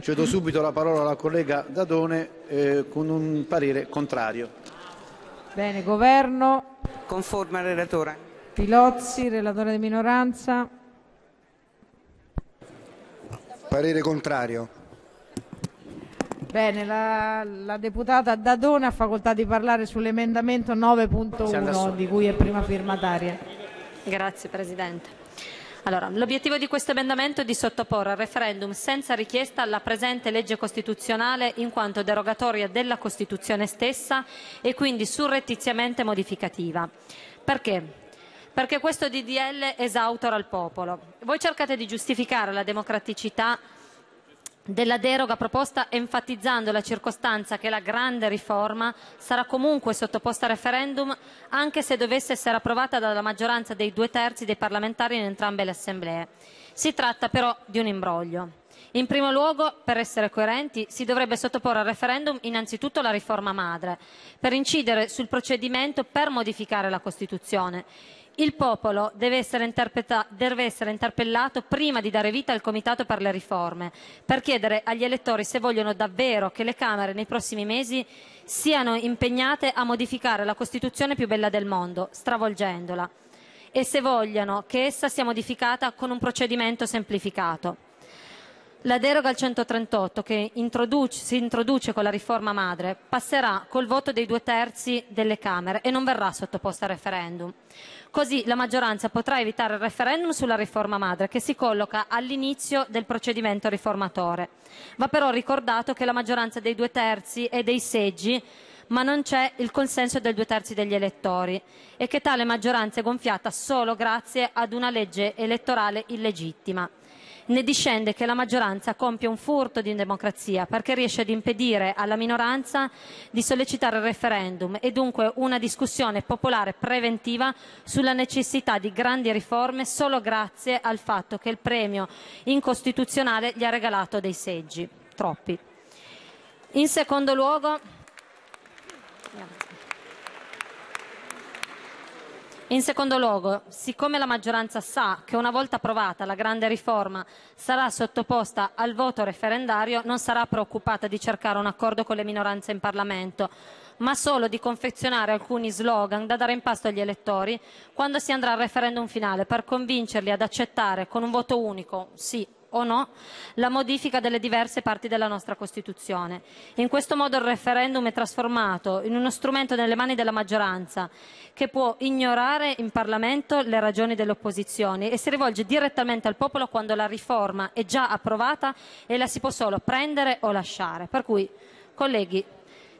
Cedo subito la parola alla collega Dadone eh, con un parere contrario. Bene, governo. Conforme al relatore. Pilozzi, relatore di minoranza. Parere contrario. Bene, la, la deputata Dadone ha facoltà di parlare sull'emendamento 9.1 di cui è prima firmataria. Grazie Presidente. Allora, l'obiettivo di questo emendamento è di sottoporre al referendum senza richiesta la presente legge costituzionale in quanto derogatoria della Costituzione stessa e quindi surrettiziamente modificativa. Perché? Perché questo DDL esautora il popolo. Voi cercate di giustificare la democraticità della deroga proposta enfatizzando la circostanza che la grande riforma sarà comunque sottoposta a referendum anche se dovesse essere approvata dalla maggioranza dei due terzi dei parlamentari in entrambe le assemblee. Si tratta però di un imbroglio. In primo luogo, per essere coerenti, si dovrebbe sottoporre al referendum innanzitutto la riforma madre, per incidere sul procedimento per modificare la Costituzione. Il popolo deve essere, deve essere, interpellato prima di dare vita al Comitato per le riforme, per chiedere agli elettori se vogliono davvero che le Camere nei prossimi mesi siano impegnate a modificare la Costituzione più bella del mondo, stravolgendola, e se vogliono che essa sia modificata con un procedimento semplificato. La deroga al 138, che introduce, si introduce con la riforma madre, passerà col voto dei due terzi delle Camere e non verrà sottoposta a referendum. Così la maggioranza potrà evitare il referendum sulla riforma madre, che si colloca all'inizio del procedimento riformatore. Va però ricordato che la maggioranza dei due terzi è dei seggi ma non c'è il consenso del due terzi degli elettori e che tale maggioranza è gonfiata solo grazie ad una legge elettorale illegittima ne discende che la maggioranza compie un furto di democrazia perché riesce ad impedire alla minoranza di sollecitare il referendum e dunque una discussione popolare preventiva sulla necessità di grandi riforme solo grazie al fatto che il premio incostituzionale gli ha regalato dei seggi. Troppi. In secondo luogo, In secondo luogo, siccome la maggioranza sa che una volta approvata la grande riforma sarà sottoposta al voto referendario, non sarà preoccupata di cercare un accordo con le minoranze in Parlamento, ma solo di confezionare alcuni slogan da dare in pasto agli elettori quando si andrà al referendum finale per convincerli ad accettare con un voto unico, sì o no la modifica delle diverse parti della nostra Costituzione. In questo modo il referendum è trasformato in uno strumento nelle mani della maggioranza che può ignorare in Parlamento le ragioni delle opposizioni e si rivolge direttamente al popolo quando la riforma è già approvata e la si può solo prendere o lasciare. Per cui, colleghi,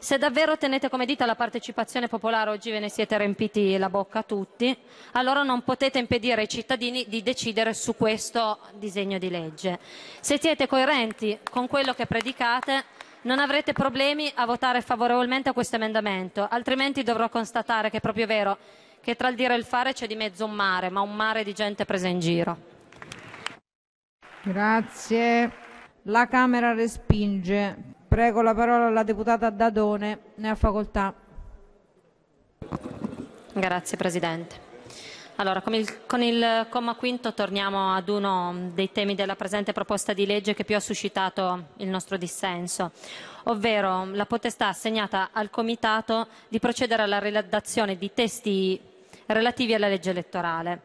se davvero tenete come dita la partecipazione popolare, oggi ve ne siete riempiti la bocca tutti, allora non potete impedire ai cittadini di decidere su questo disegno di legge. Se siete coerenti con quello che predicate, non avrete problemi a votare favorevolmente a questo emendamento, altrimenti dovrò constatare che è proprio vero che tra il dire e il fare c'è di mezzo un mare, ma un mare di gente presa in giro. Grazie. La Camera respinge Prego la parola alla deputata Dadone, ne ha facoltà. Grazie Presidente. Allora, con il, con il, comma quinto torniamo ad uno dei temi della presente proposta di legge che più ha suscitato il nostro dissenso, ovvero la potestà assegnata al Comitato di procedere alla redazione di testi relativi alla legge elettorale.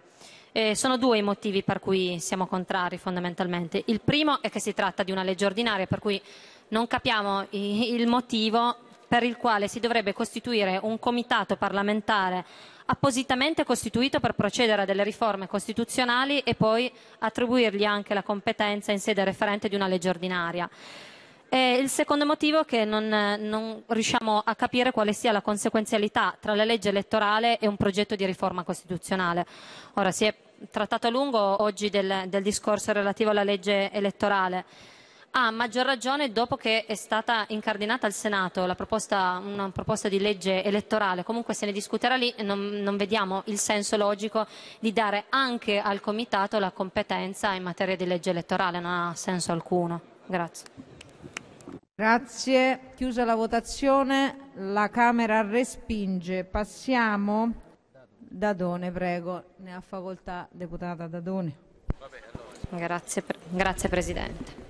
E sono due i motivi per cui siamo contrari fondamentalmente. Il primo è che si tratta di una legge ordinaria, per cui non capiamo il motivo per il quale si dovrebbe costituire un comitato parlamentare appositamente costituito per procedere a delle riforme costituzionali e poi attribuirgli anche la competenza in sede referente di una legge ordinaria. E il secondo motivo è che non, non riusciamo a capire quale sia la conseguenzialità tra la legge elettorale e un progetto di riforma costituzionale. Ora si è trattato a lungo oggi del, del discorso relativo alla legge elettorale. Ha ah, maggior ragione dopo che è stata incardinata al Senato proposta, una proposta di legge elettorale, comunque se ne discuterà lì non, non vediamo il senso logico di dare anche al Comitato la competenza in materia di legge elettorale, non ha senso alcuno. Grazie. Grazie. Chiusa la votazione, la Camera respinge. Passiamo. Dadone, prego. Ne ha facoltà, deputata Dadone. Grazie, grazie Presidente.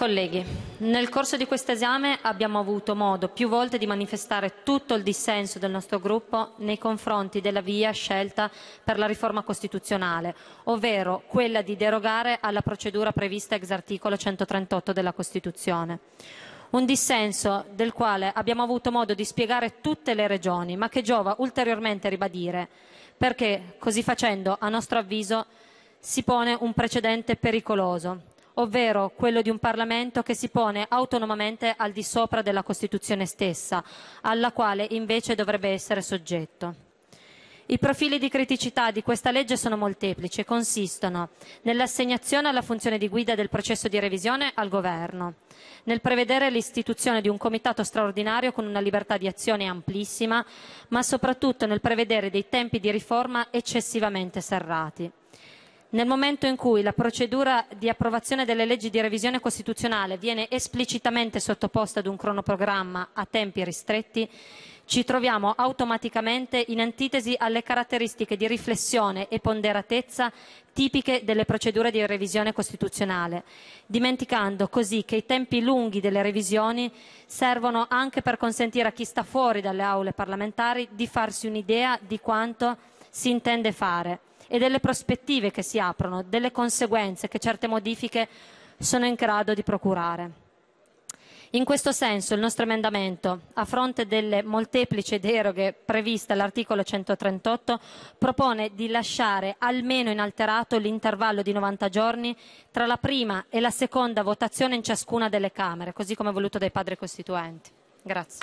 Colleghi, nel corso di questo esame abbiamo avuto modo più volte di manifestare tutto il dissenso del nostro gruppo nei confronti della via scelta per la riforma costituzionale, ovvero quella di derogare alla procedura prevista ex articolo 138 della Costituzione. Un dissenso del quale abbiamo avuto modo di spiegare tutte le regioni, ma che giova ulteriormente ribadire, perché così facendo, a nostro avviso, si pone un precedente pericoloso ovvero quello di un Parlamento che si pone autonomamente al di sopra della Costituzione stessa, alla quale invece dovrebbe essere soggetto. I profili di criticità di questa legge sono molteplici e consistono nell'assegnazione alla funzione di guida del processo di revisione al Governo, nel prevedere l'istituzione di un comitato straordinario con una libertà di azione amplissima, ma soprattutto nel prevedere dei tempi di riforma eccessivamente serrati nel momento in cui la procedura di approvazione delle leggi di revisione costituzionale viene esplicitamente sottoposta ad un cronoprogramma a tempi ristretti, ci troviamo automaticamente in antitesi alle caratteristiche di riflessione e ponderatezza tipiche delle procedure di revisione costituzionale, dimenticando così che i tempi lunghi delle revisioni servono anche per consentire a chi sta fuori dalle aule parlamentari di farsi un'idea di quanto si intende fare e delle prospettive che si aprono, delle conseguenze che certe modifiche sono in grado di procurare. In questo senso il nostro emendamento, a fronte delle molteplici deroghe previste all'articolo 138, propone di lasciare almeno inalterato l'intervallo di 90 giorni tra la prima e la seconda votazione in ciascuna delle Camere, così come voluto dai padri costituenti. Grazie.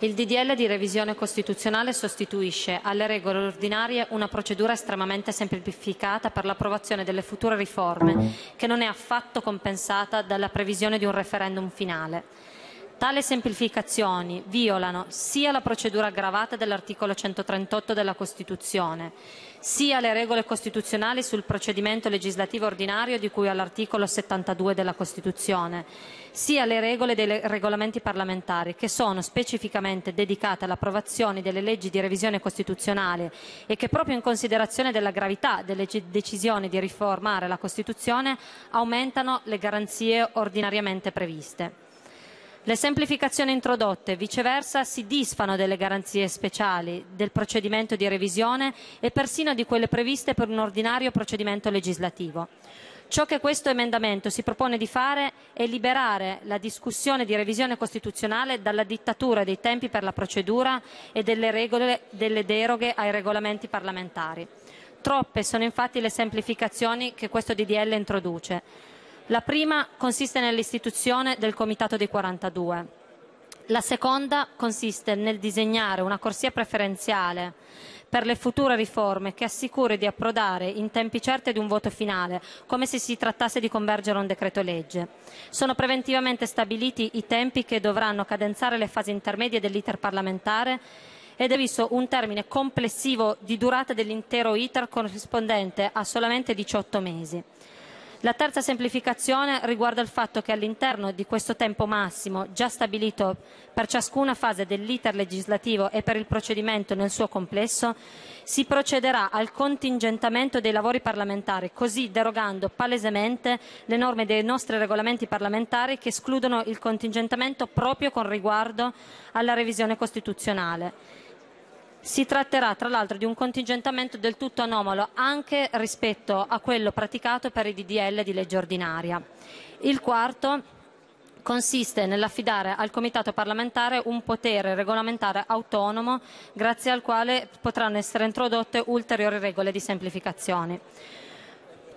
Il DDL di revisione costituzionale sostituisce alle regole ordinarie una procedura estremamente semplificata per l'approvazione delle future riforme, che non è affatto compensata dalla previsione di un referendum finale. Tali semplificazioni violano sia la procedura aggravata dell'articolo 138 della Costituzione, sia le regole costituzionali sul procedimento legislativo ordinario di cui all'articolo 72 della Costituzione, sia le regole dei regolamenti parlamentari che sono specificamente dedicate all'approvazione delle leggi di revisione costituzionale e che proprio in considerazione della gravità delle decisioni di riformare la Costituzione aumentano le garanzie ordinariamente previste. Le semplificazioni introdotte, viceversa, si disfano delle garanzie speciali, del procedimento di revisione e persino di quelle previste per un ordinario procedimento legislativo. Ciò che questo emendamento si propone di fare è liberare la discussione di revisione costituzionale dalla dittatura dei tempi per la procedura e delle, regole, delle deroghe ai regolamenti parlamentari. Troppe sono infatti le semplificazioni che questo DDL introduce. La prima consiste nell'istituzione del Comitato dei 42. La seconda consiste nel disegnare una corsia preferenziale per le future riforme che assicuri di approdare in tempi certi ad un voto finale, come se si trattasse di convergere a un decreto legge. Sono preventivamente stabiliti i tempi che dovranno cadenzare le fasi intermedie dell'iter parlamentare ed è visto un termine complessivo di durata dell'intero iter corrispondente a solamente 18 mesi. La terza semplificazione riguarda il fatto che all'interno di questo tempo massimo, già stabilito per ciascuna fase dell'iter legislativo e per il procedimento nel suo complesso, si procederà al contingentamento dei lavori parlamentari, così derogando palesemente le norme dei nostri regolamenti parlamentari che escludono il contingentamento proprio con riguardo alla revisione costituzionale. Si tratterà tra l'altro di un contingentamento del tutto anomalo anche rispetto a quello praticato per i DDL di legge ordinaria. Il quarto consiste nell'affidare al Comitato parlamentare un potere regolamentare autonomo grazie al quale potranno essere introdotte ulteriori regole di semplificazione.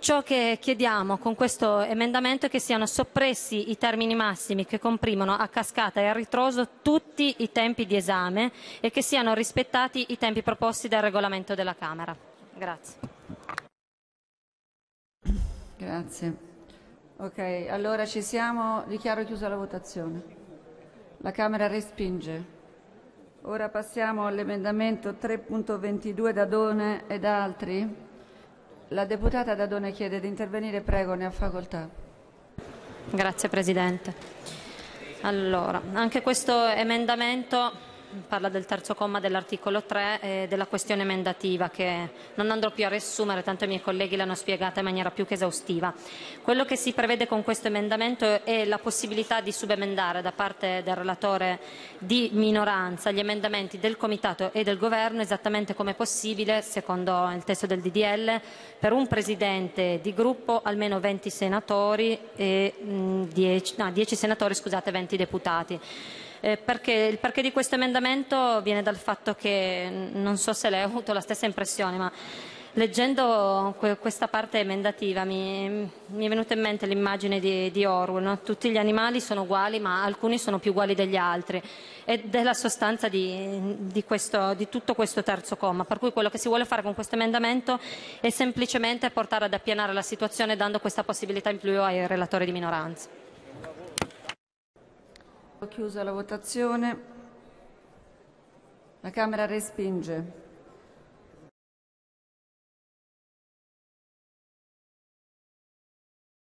Ciò che chiediamo con questo emendamento è che siano soppressi i termini massimi che comprimono a cascata e a ritroso tutti i tempi di esame e che siano rispettati i tempi proposti dal regolamento della Camera. Grazie. Grazie. Ok, allora ci siamo. Dichiaro chiusa la votazione. La Camera respinge. Ora passiamo all'emendamento 3.22 da Done ed altri. La deputata Dadone chiede di intervenire, prego, ne ha facoltà. Grazie Presidente. Allora, anche questo emendamento parla del terzo comma dell'articolo 3 e eh, della questione emendativa che non andrò più a riassumere, tanto i miei colleghi l'hanno spiegata in maniera più che esaustiva. Quello che si prevede con questo emendamento è la possibilità di subemendare da parte del relatore di minoranza gli emendamenti del Comitato e del Governo esattamente come è possibile, secondo il testo del DDL, per un Presidente di gruppo almeno 20 senatori e 10, mm, no, 10 senatori, scusate, 20 deputati. Eh, perché, il perché di questo emendamento apprezzamento viene dal fatto che, non so se lei ha avuto la stessa impressione, ma leggendo que questa parte emendativa mi, mi, è venuta in mente l'immagine di, di, Orwell, no? tutti gli animali sono uguali ma alcuni sono più uguali degli altri ed è la sostanza di, di, questo, di tutto questo terzo comma, per cui quello che si vuole fare con questo emendamento è semplicemente portare ad appianare la situazione dando questa possibilità in più ai relatori di minoranza. Ho chiuso la votazione. La Camera respinge.